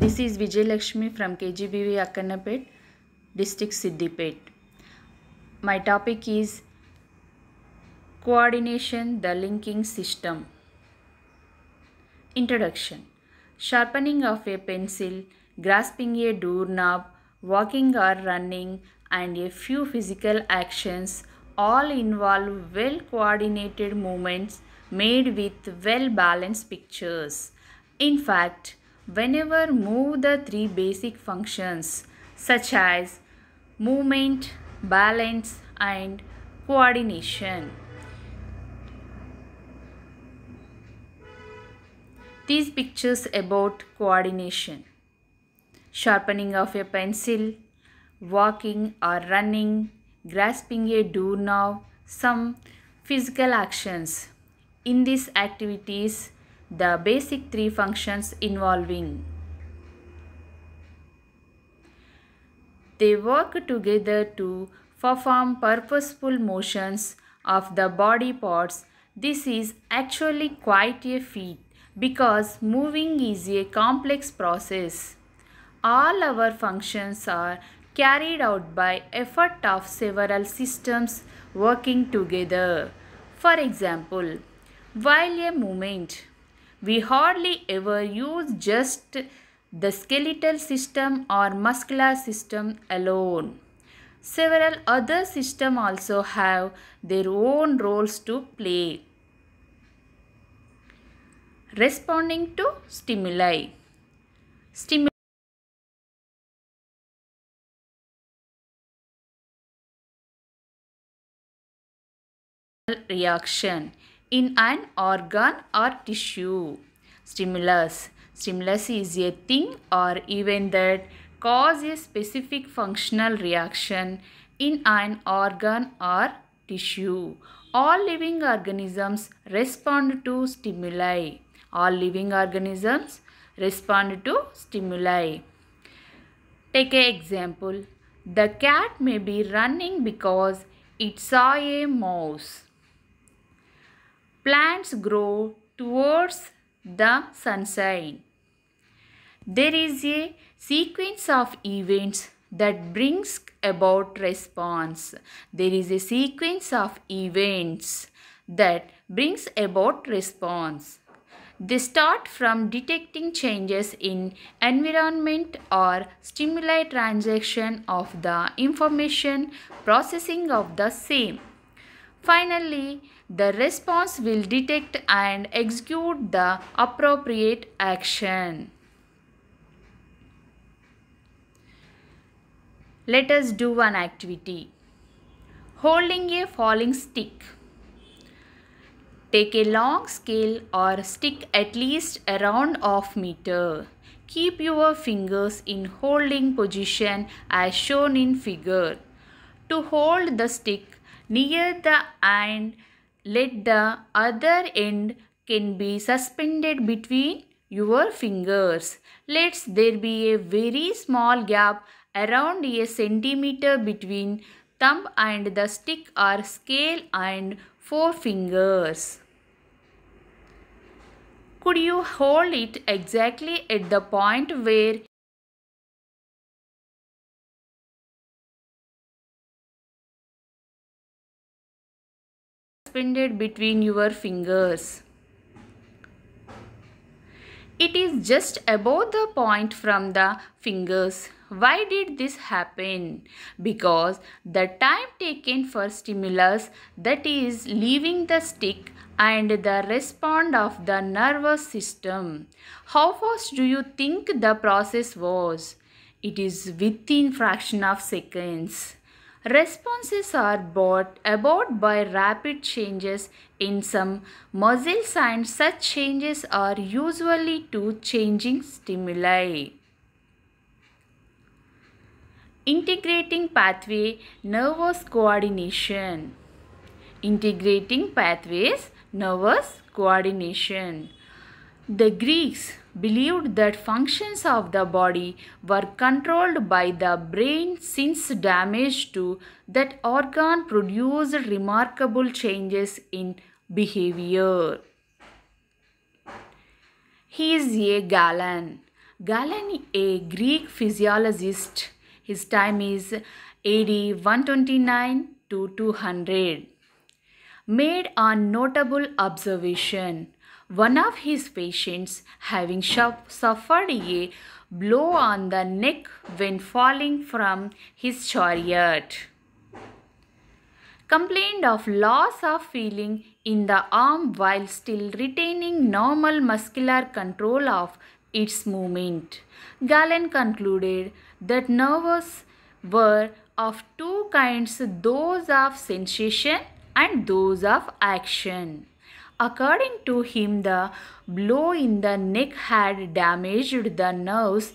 This is Vijayalakshmi from KGBV Akkanapet, District Siddipet. My topic is Coordination, the linking system. Introduction Sharpening of a pencil, grasping a doorknob, walking or running, and a few physical actions all involve well coordinated movements made with well balanced pictures. In fact, whenever move the three basic functions such as movement, balance and coordination. These pictures about coordination. Sharpening of a pencil, walking or running, grasping a doorknob, some physical actions. In these activities, the basic three functions involving. They work together to perform purposeful motions of the body parts. This is actually quite a feat because moving is a complex process. All our functions are carried out by effort of several systems working together. For example, while a movement we hardly ever use just the skeletal system or muscular system alone. Several other systems also have their own roles to play. Responding to stimuli. Stimuli reaction in an organ or tissue. Stimulus. Stimulus is a thing or event that causes a specific functional reaction in an organ or tissue. All living organisms respond to stimuli. All living organisms respond to stimuli. Take an example. The cat may be running because it saw a mouse plants grow towards the sunshine. There is a sequence of events that brings about response. There is a sequence of events that brings about response. They start from detecting changes in environment or stimuli transaction of the information processing of the same. Finally, the response will detect and execute the appropriate action. Let us do one activity. Holding a falling stick. Take a long scale or stick at least around off meter. Keep your fingers in holding position as shown in figure. To hold the stick, near the end let the other end can be suspended between your fingers. Let's there be a very small gap around a centimeter between thumb and the stick or scale and four fingers. Could you hold it exactly at the point where suspended between your fingers. It is just above the point from the fingers. Why did this happen? Because the time taken for stimulus that is leaving the stick and the response of the nervous system. How fast do you think the process was? It is within fraction of seconds. Responses are brought about by rapid changes in some muscle signs. Such changes are usually to changing stimuli. Integrating pathway nervous coordination. Integrating pathways nervous coordination. The Greeks believed that functions of the body were controlled by the brain since damage to that organ produced remarkable changes in behavior. He is a Galen. Galen, a Greek physiologist, his time is AD 129 to 200, made a notable observation one of his patients having suffered a blow on the neck when falling from his chariot complained of loss of feeling in the arm while still retaining normal muscular control of its movement. Galen concluded that nerves were of two kinds those of sensation and those of action. According to him, the blow in the neck had damaged the nerves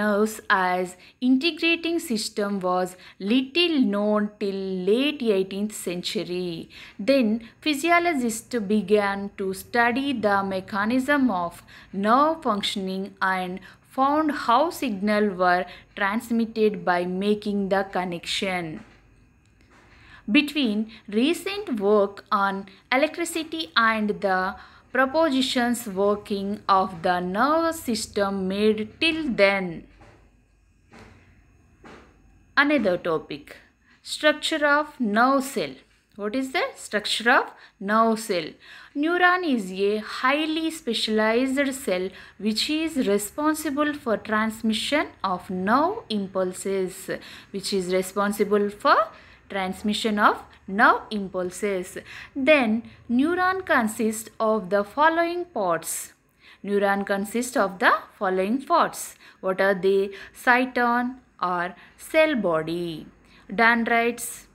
nerves as integrating system was little known till late 18th century. Then physiologists began to study the mechanism of nerve functioning and found how signal were transmitted by making the connection between recent work on electricity and the propositions working of the nervous system made till then. Another topic structure of nerve cell. What is the structure of nerve cell? Neuron is a highly specialized cell which is responsible for transmission of nerve impulses, which is responsible for transmission of nerve impulses. Then neuron consists of the following parts. Neuron consists of the following parts. What are they? Cyton or cell body, dendrites,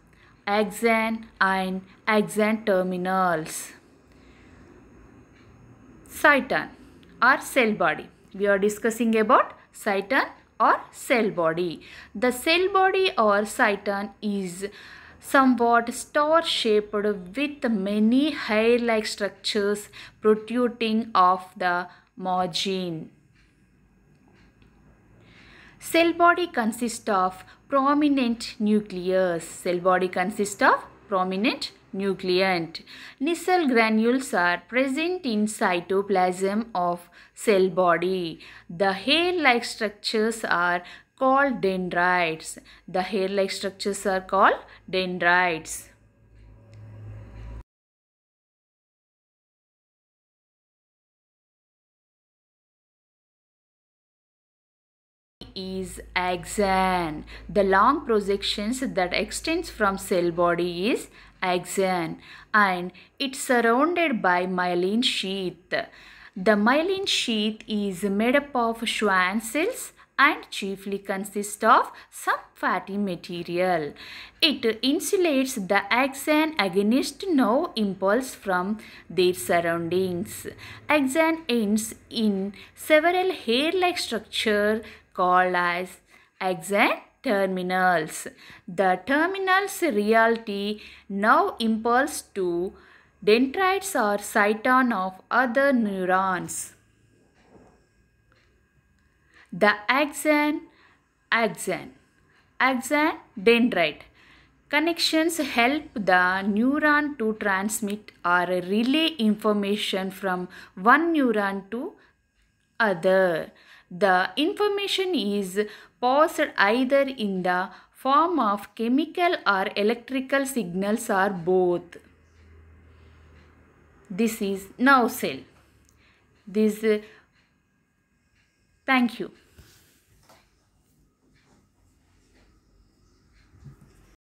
axon and axon terminals. Cyton or cell body. We are discussing about cyton or cell body. The cell body or cyton is somewhat star-shaped with many hair-like structures protruding off the margin. Cell body consists of prominent nucleus. Cell body consists of prominent nucleant. Nissl granules are present in cytoplasm of cell body. The hair-like structures are called dendrites. The hair-like structures are called dendrites. is axon. The long projections that extends from cell body is axon and it's surrounded by myelin sheath. The myelin sheath is made up of Schwann cells and chiefly consists of some fatty material. It insulates the axon against no impulse from their surroundings. Axon ends in several hair-like structure called as axon terminals. The terminal's reality now impulse to dendrites or cyton of other neurons. The axon, axon, axon, dendrite. Connections help the neuron to transmit or relay information from one neuron to other. The information is passed either in the form of chemical or electrical signals or both. This is now cell. This, uh, thank you.